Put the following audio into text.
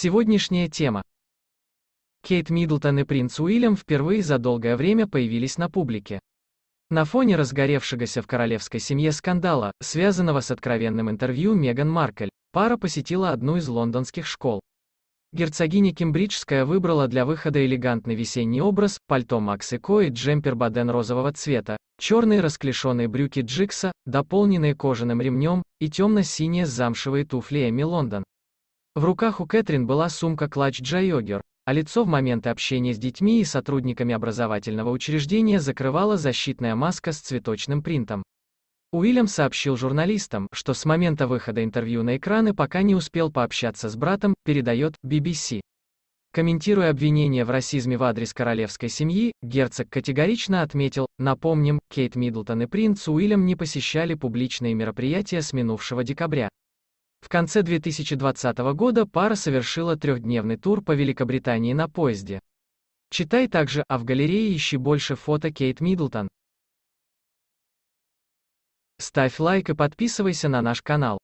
Сегодняшняя тема. Кейт Миддлтон и принц Уильям впервые за долгое время появились на публике. На фоне разгоревшегося в королевской семье скандала, связанного с откровенным интервью Меган Маркель, пара посетила одну из лондонских школ. Герцогиня Кембриджская выбрала для выхода элегантный весенний образ, пальто Макс и Ко и джемпер Баден розового цвета, черные расклешенные брюки Джикса, дополненные кожаным ремнем, и темно-синие замшевые туфли Эми Лондон. В руках у Кэтрин была сумка-клатч Джайогер, а лицо в моменты общения с детьми и сотрудниками образовательного учреждения закрывала защитная маска с цветочным принтом. Уильям сообщил журналистам, что с момента выхода интервью на экраны пока не успел пообщаться с братом, передает BBC. Комментируя обвинения в расизме в адрес королевской семьи, герцог категорично отметил, напомним, Кейт Миддлтон и принц Уильям не посещали публичные мероприятия с минувшего декабря. В конце 2020 года пара совершила трехдневный тур по Великобритании на поезде. Читай также, а в галерее ищи больше фото Кейт Миддлтон. Ставь лайк и подписывайся на наш канал.